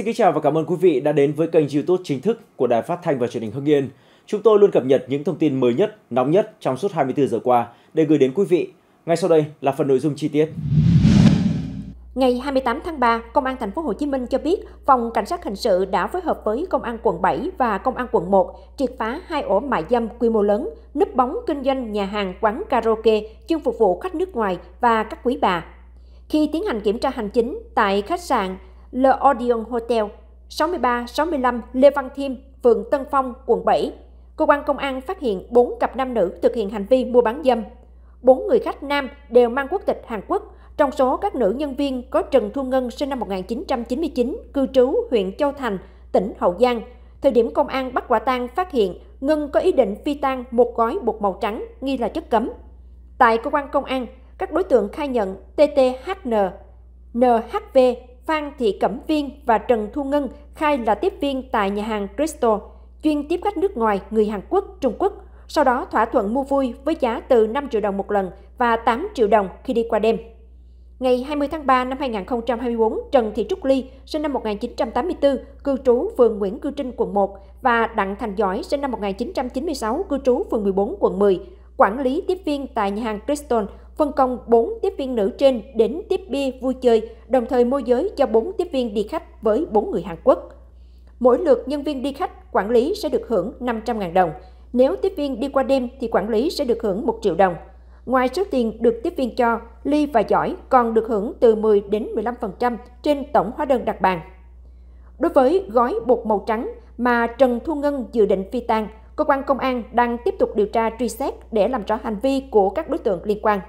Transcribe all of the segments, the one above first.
Xin kính chào và cảm ơn quý vị đã đến với kênh YouTube chính thức của Đài Phát thanh và Truyền hình Hưng Yên. Chúng tôi luôn cập nhật những thông tin mới nhất, nóng nhất trong suốt 24 giờ qua để gửi đến quý vị. Ngay sau đây là phần nội dung chi tiết. Ngày 28 tháng 3, Công an thành phố Hồ Chí Minh cho biết, phòng cảnh sát hình sự đã phối hợp với Công an quận 7 và Công an quận 1 triệt phá hai ổ mại dâm quy mô lớn, núp bóng kinh doanh nhà hàng quán karaoke chuyên phục vụ khách nước ngoài và các quý bà. Khi tiến hành kiểm tra hành chính tại khách sạn Le Odeon Hotel, 63-65 Lê Văn Thiêm, phường Tân Phong, quận 7. Cơ quan công an phát hiện 4 cặp nam nữ thực hiện hành vi mua bán dâm. 4 người khách nam đều mang quốc tịch Hàn Quốc. Trong số các nữ nhân viên có Trần Thu Ngân sinh năm 1999, cư trú huyện Châu Thành, tỉnh Hậu Giang. Thời điểm công an bắt quả tang phát hiện Ngân có ý định phi tang một gói bột màu trắng nghi là chất cấm. Tại cơ quan công an, các đối tượng khai nhận TTHN, NHV Phan Thị Cẩm Viên và Trần Thu Ngân khai là tiếp viên tại nhà hàng Crystal, chuyên tiếp khách nước ngoài người Hàn Quốc, Trung Quốc, sau đó thỏa thuận mua vui với giá từ 5 triệu đồng một lần và 8 triệu đồng khi đi qua đêm. Ngày 20 tháng 3 năm 2024, Trần Thị Trúc Ly, sinh năm 1984, cư trú phường Nguyễn Cư Trinh, quận 1 và Đặng Thành Giỏi, sinh năm 1996, cư trú phường 14, quận 10, quản lý tiếp viên tại nhà hàng Crystal phân công 4 tiếp viên nữ trên đến tiếp bia vui chơi, đồng thời môi giới cho 4 tiếp viên đi khách với 4 người Hàn Quốc. Mỗi lượt nhân viên đi khách, quản lý sẽ được hưởng 500.000 đồng. Nếu tiếp viên đi qua đêm thì quản lý sẽ được hưởng 1 triệu đồng. Ngoài số tiền được tiếp viên cho, Ly và Giỏi còn được hưởng từ 10 đến 15% trên tổng hóa đơn đặt bàn. Đối với gói bột màu trắng mà Trần Thu Ngân dự định phi tang, cơ quan công an đang tiếp tục điều tra truy xét để làm rõ hành vi của các đối tượng liên quan.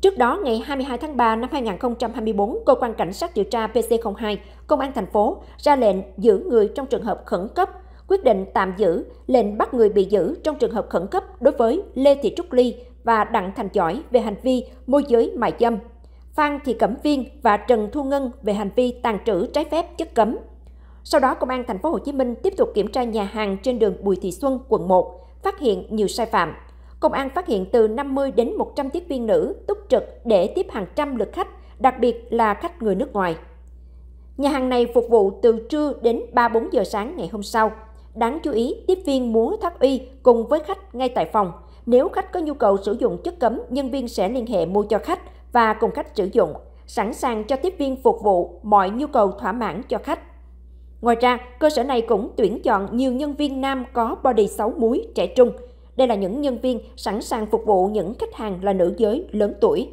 Trước đó, ngày 22 tháng 3 năm 2024, Cơ quan Cảnh sát điều tra PC02, Công an thành phố ra lệnh giữ người trong trường hợp khẩn cấp, quyết định tạm giữ, lệnh bắt người bị giữ trong trường hợp khẩn cấp đối với Lê Thị Trúc Ly và Đặng Thành Giỏi về hành vi môi giới mại dâm, Phan Thị Cẩm Viên và Trần Thu Ngân về hành vi tàn trữ trái phép chất cấm. Sau đó, Công an thành phố Hồ Chí Minh tiếp tục kiểm tra nhà hàng trên đường Bùi Thị Xuân, quận 1, phát hiện nhiều sai phạm, công an phát hiện từ 50 đến 100 tiếp viên nữ túc trực để tiếp hàng trăm lượt khách, đặc biệt là khách người nước ngoài. Nhà hàng này phục vụ từ trưa đến 3-4 giờ sáng ngày hôm sau. Đáng chú ý, tiếp viên múa thoát uy cùng với khách ngay tại phòng. Nếu khách có nhu cầu sử dụng chất cấm, nhân viên sẽ liên hệ mua cho khách và cùng khách sử dụng, sẵn sàng cho tiếp viên phục vụ mọi nhu cầu thỏa mãn cho khách. Ngoài ra, cơ sở này cũng tuyển chọn nhiều nhân viên nam có body xấu muối trẻ trung – đây là những nhân viên sẵn sàng phục vụ những khách hàng là nữ giới lớn tuổi.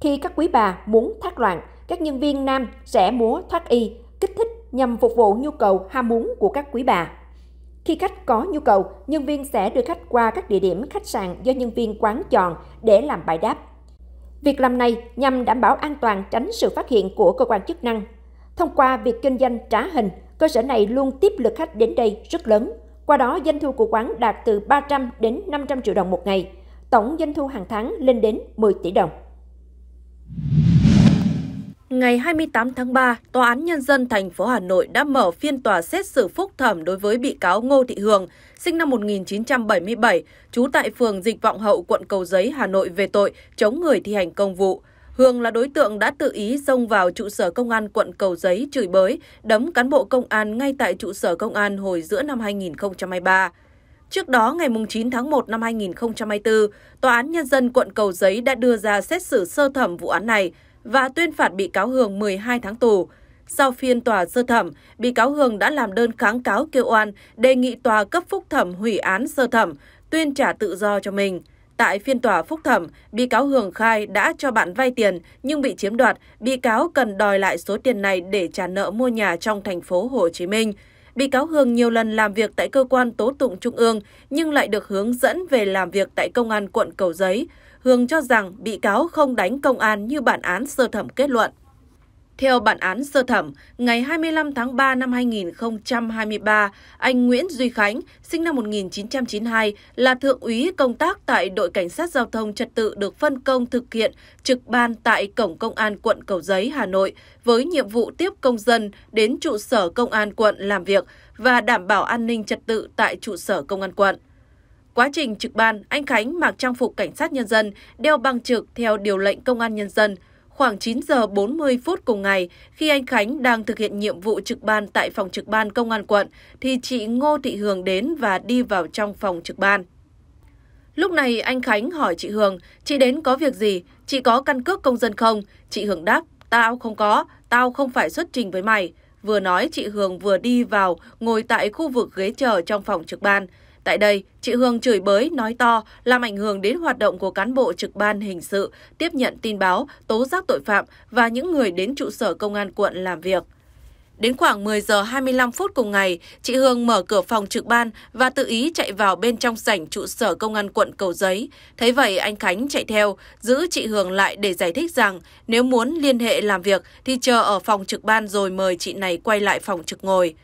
Khi các quý bà muốn thác loạn, các nhân viên nam sẽ múa thoát y, kích thích nhằm phục vụ nhu cầu ham muốn của các quý bà. Khi khách có nhu cầu, nhân viên sẽ đưa khách qua các địa điểm khách sạn do nhân viên quán chọn để làm bài đáp. Việc làm này nhằm đảm bảo an toàn tránh sự phát hiện của cơ quan chức năng. Thông qua việc kinh doanh trá hình, cơ sở này luôn tiếp lực khách đến đây rất lớn qua đó, doanh thu của quán đạt từ 300 đến 500 triệu đồng một ngày. Tổng doanh thu hàng tháng lên đến 10 tỷ đồng. Ngày 28 tháng 3, Tòa án Nhân dân thành phố Hà Nội đã mở phiên tòa xét xử phúc thẩm đối với bị cáo Ngô Thị Hường, sinh năm 1977, trú tại phường Dịch Vọng Hậu, quận Cầu Giấy, Hà Nội về tội chống người thi hành công vụ. Hường là đối tượng đã tự ý xông vào trụ sở công an quận Cầu Giấy chửi bới, đấm cán bộ công an ngay tại trụ sở công an hồi giữa năm 2023. Trước đó, ngày 9 tháng 1 năm 2024, Tòa án Nhân dân quận Cầu Giấy đã đưa ra xét xử sơ thẩm vụ án này và tuyên phạt bị cáo Hường 12 tháng tù. Sau phiên tòa sơ thẩm, bị cáo Hường đã làm đơn kháng cáo kêu oan, đề nghị tòa cấp phúc thẩm hủy án sơ thẩm, tuyên trả tự do cho mình. Tại phiên tòa phúc thẩm, bị cáo Hường khai đã cho bạn vay tiền nhưng bị chiếm đoạt, bị cáo cần đòi lại số tiền này để trả nợ mua nhà trong thành phố Hồ Chí Minh. Bị cáo Hường nhiều lần làm việc tại cơ quan tố tụng trung ương nhưng lại được hướng dẫn về làm việc tại công an quận Cầu Giấy. Hường cho rằng bị cáo không đánh công an như bản án sơ thẩm kết luận. Theo bản án sơ thẩm, ngày 25 tháng 3 năm 2023, anh Nguyễn Duy Khánh, sinh năm 1992, là thượng úy công tác tại đội cảnh sát giao thông trật tự được phân công thực hiện trực ban tại Cổng Công an quận Cầu Giấy, Hà Nội, với nhiệm vụ tiếp công dân đến trụ sở Công an quận làm việc và đảm bảo an ninh trật tự tại trụ sở Công an quận. Quá trình trực ban, anh Khánh mặc trang phục cảnh sát nhân dân, đeo băng trực theo điều lệnh công an nhân dân – Khoảng 9 giờ 40 phút cùng ngày, khi anh Khánh đang thực hiện nhiệm vụ trực ban tại phòng trực ban công an quận, thì chị Ngô Thị Hường đến và đi vào trong phòng trực ban. Lúc này anh Khánh hỏi chị Hường, chị đến có việc gì, chị có căn cước công dân không? Chị Hường đáp, tao không có, tao không phải xuất trình với mày. Vừa nói chị Hường vừa đi vào, ngồi tại khu vực ghế chờ trong phòng trực ban. Tại đây, chị Hương chửi bới, nói to, làm ảnh hưởng đến hoạt động của cán bộ trực ban hình sự, tiếp nhận tin báo, tố giác tội phạm và những người đến trụ sở công an quận làm việc. Đến khoảng 10 giờ 25 phút cùng ngày, chị Hương mở cửa phòng trực ban và tự ý chạy vào bên trong sảnh trụ sở công an quận Cầu Giấy. Thấy vậy, anh Khánh chạy theo, giữ chị Hương lại để giải thích rằng nếu muốn liên hệ làm việc thì chờ ở phòng trực ban rồi mời chị này quay lại phòng trực ngồi.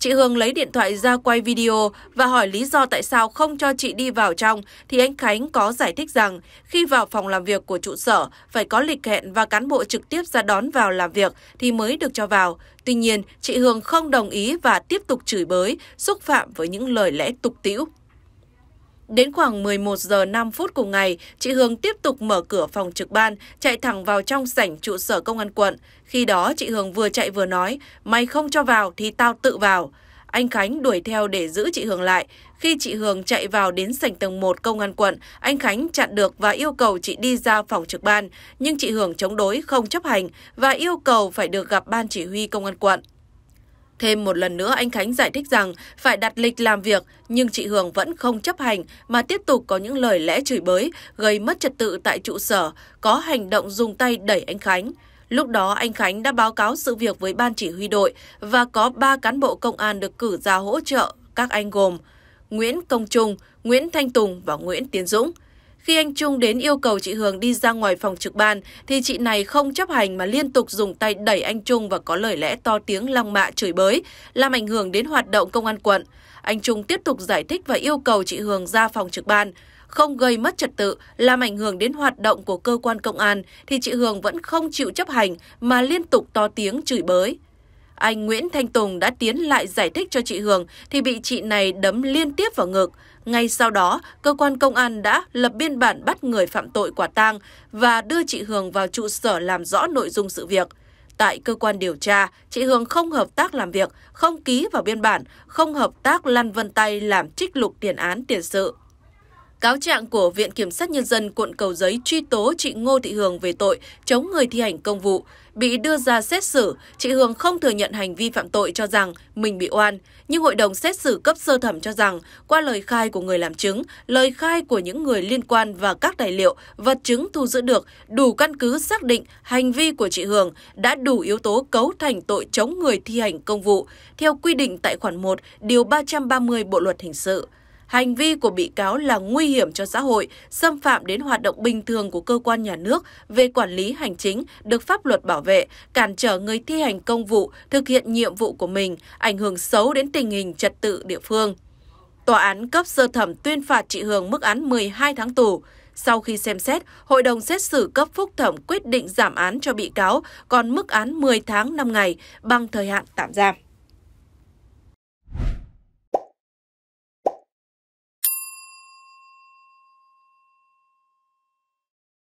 Chị Hương lấy điện thoại ra quay video và hỏi lý do tại sao không cho chị đi vào trong thì anh Khánh có giải thích rằng khi vào phòng làm việc của trụ sở phải có lịch hẹn và cán bộ trực tiếp ra đón vào làm việc thì mới được cho vào. Tuy nhiên, chị Hương không đồng ý và tiếp tục chửi bới, xúc phạm với những lời lẽ tục tĩu. Đến khoảng 11 giờ 5 phút cùng ngày, chị Hương tiếp tục mở cửa phòng trực ban, chạy thẳng vào trong sảnh trụ sở công an quận. Khi đó chị Hương vừa chạy vừa nói, mày không cho vào thì tao tự vào. Anh Khánh đuổi theo để giữ chị Hương lại. Khi chị Hương chạy vào đến sảnh tầng 1 công an quận, anh Khánh chặn được và yêu cầu chị đi ra phòng trực ban. Nhưng chị Hương chống đối không chấp hành và yêu cầu phải được gặp ban chỉ huy công an quận. Thêm một lần nữa anh Khánh giải thích rằng phải đặt lịch làm việc nhưng chị Hường vẫn không chấp hành mà tiếp tục có những lời lẽ chửi bới gây mất trật tự tại trụ sở, có hành động dùng tay đẩy anh Khánh. Lúc đó anh Khánh đã báo cáo sự việc với ban chỉ huy đội và có 3 cán bộ công an được cử ra hỗ trợ các anh gồm Nguyễn Công Trung, Nguyễn Thanh Tùng và Nguyễn Tiến Dũng. Khi anh Trung đến yêu cầu chị Hường đi ra ngoài phòng trực ban, thì chị này không chấp hành mà liên tục dùng tay đẩy anh Trung và có lời lẽ to tiếng lăng mạ chửi bới, làm ảnh hưởng đến hoạt động công an quận. Anh Trung tiếp tục giải thích và yêu cầu chị Hường ra phòng trực ban. Không gây mất trật tự, làm ảnh hưởng đến hoạt động của cơ quan công an, thì chị Hường vẫn không chịu chấp hành mà liên tục to tiếng chửi bới anh Nguyễn Thanh Tùng đã tiến lại giải thích cho chị Hường thì bị chị này đấm liên tiếp vào ngực. Ngay sau đó, cơ quan công an đã lập biên bản bắt người phạm tội quả tang và đưa chị Hường vào trụ sở làm rõ nội dung sự việc. Tại cơ quan điều tra, chị Hường không hợp tác làm việc, không ký vào biên bản, không hợp tác lăn vân tay làm trích lục tiền án tiền sự cáo trạng của Viện Kiểm sát Nhân dân quận Cầu Giấy truy tố chị Ngô Thị Hường về tội chống người thi hành công vụ. Bị đưa ra xét xử, chị Hường không thừa nhận hành vi phạm tội cho rằng mình bị oan, nhưng hội đồng xét xử cấp sơ thẩm cho rằng qua lời khai của người làm chứng, lời khai của những người liên quan và các tài liệu, vật chứng thu giữ được đủ căn cứ xác định hành vi của chị Hường đã đủ yếu tố cấu thành tội chống người thi hành công vụ theo quy định tại khoản 1, điều 330 Bộ luật hình sự hành vi của bị cáo là nguy hiểm cho xã hội, xâm phạm đến hoạt động bình thường của cơ quan nhà nước về quản lý hành chính được pháp luật bảo vệ, cản trở người thi hành công vụ thực hiện nhiệm vụ của mình, ảnh hưởng xấu đến tình hình trật tự địa phương. Tòa án cấp sơ thẩm tuyên phạt chị Hường mức án 12 tháng tù. Sau khi xem xét, hội đồng xét xử cấp phúc thẩm quyết định giảm án cho bị cáo còn mức án 10 tháng 5 ngày bằng thời hạn tạm giam.